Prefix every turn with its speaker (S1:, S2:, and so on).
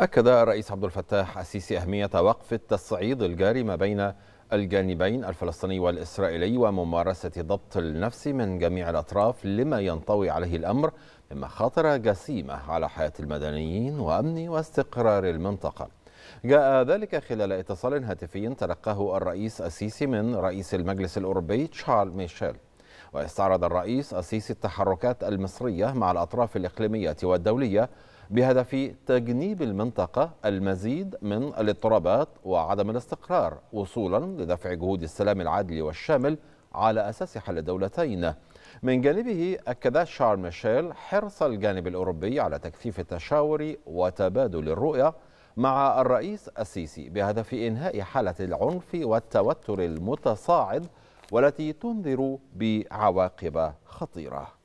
S1: أكد الرئيس عبد الفتاح السيسي أهمية وقف التصعيد الجاري ما بين الجانبين الفلسطيني والإسرائيلي وممارسة ضبط النفس من جميع الأطراف لما ينطوي عليه الأمر من مخاطر جسيمة على حياة المدنيين وأمن واستقرار المنطقة جاء ذلك خلال اتصال هاتفي تلقاه الرئيس السيسي من رئيس المجلس الأوروبي تشارل ميشيل واستعرض الرئيس السيسي التحركات المصرية مع الأطراف الإقليمية والدولية بهدف تجنيب المنطقة المزيد من الاضطرابات وعدم الاستقرار وصولا لدفع جهود السلام العادل والشامل على أساس حل الدولتين من جانبه أكد شارل ميشيل حرص الجانب الأوروبي على تكثيف التشاور وتبادل الرؤية مع الرئيس السيسي بهدف إنهاء حالة العنف والتوتر المتصاعد والتي تنذر بعواقب خطيره